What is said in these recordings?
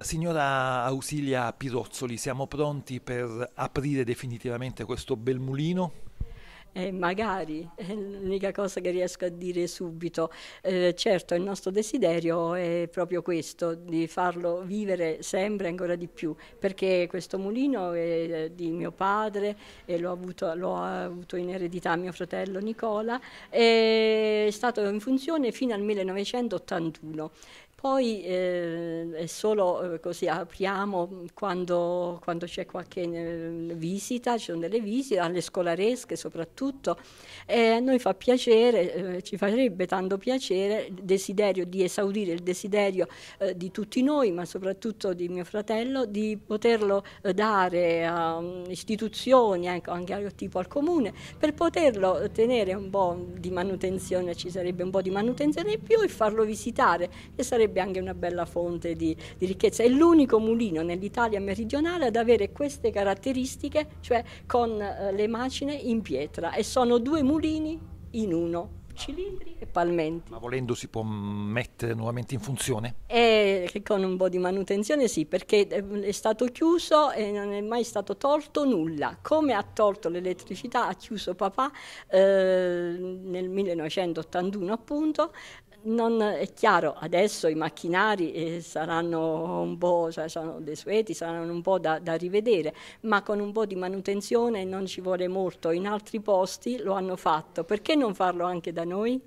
Signora Ausilia Pirozzoli, siamo pronti per aprire definitivamente questo bel mulino? Eh, magari, è l'unica cosa che riesco a dire subito. Eh, certo, il nostro desiderio è proprio questo, di farlo vivere sempre ancora di più, perché questo mulino è eh, di mio padre e l'ho avuto, l'ho avuto in eredità mio fratello Nicola e stato in funzione fino al 1981. Poi eh, solo eh, così apriamo quando, quando c'è qualche eh, visita, ci sono delle visite alle scolaresche soprattutto. E a noi fa piacere, eh, ci farebbe tanto piacere il desiderio di esaudire il desiderio di tutti noi, ma soprattutto di mio fratello, di poterlo dare a mm, istituzioni, ecco, anche, anche tipo al comune, per poterlo tenere un po' di manutenzione ci sarebbe un po' di manutenzione in più e farlo visitare e sarebbe anche una bella fonte di, di ricchezza. È l'unico mulino nell'Italia meridionale ad avere queste caratteristiche, cioè con eh, le macine in pietra e sono due mulini in uno cilindri e palmenti. Ma volendo si può mettere nuovamente in funzione? E con un po' di manutenzione sì, perché eh, è stato chiuso e non è mai stato tolto nulla. Come ha tolto l'elettricità, ha chiuso papà eh, nel 1981 appunto, non è chiaro, adesso i macchinari eh, saranno un po', cioè sono desueti, saranno un po' da, da, rivedere, ma con un po' di manutenzione non ci vuole molto. In altri posti lo hanno fatto, perché non farlo anche da noi?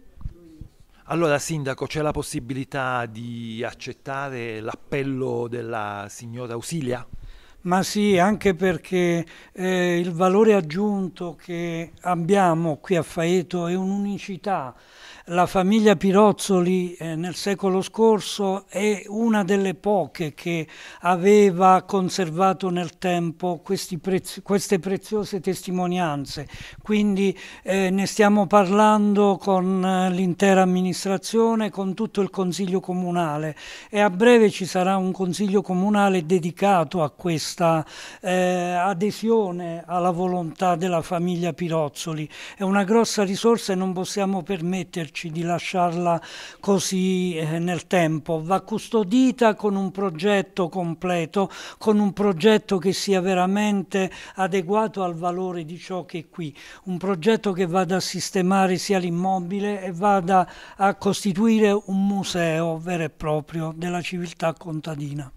Allora, Sindaco, c'è la possibilità di accettare l'appello della signora Ausilia? ma sì anche perché eh, il valore aggiunto che abbiamo qui a Faeto è un'unicità. La famiglia Pirozzoli eh, nel secolo scorso è una delle poche che aveva conservato nel tempo prezi queste preziose testimonianze, quindi eh, ne stiamo parlando con eh, l'intera amministrazione, con tutto il Consiglio Comunale e a breve ci sarà un Consiglio Comunale dedicato a questo questa eh, adesione alla volontà della famiglia Pirozzoli. È una grossa risorsa e non possiamo permetterci di lasciarla così eh, nel tempo. Va custodita con un progetto completo, con un progetto che sia veramente adeguato al valore di ciò che è qui. Un progetto che vada a sistemare sia l'immobile e vada a costituire un museo vero e proprio della civiltà contadina.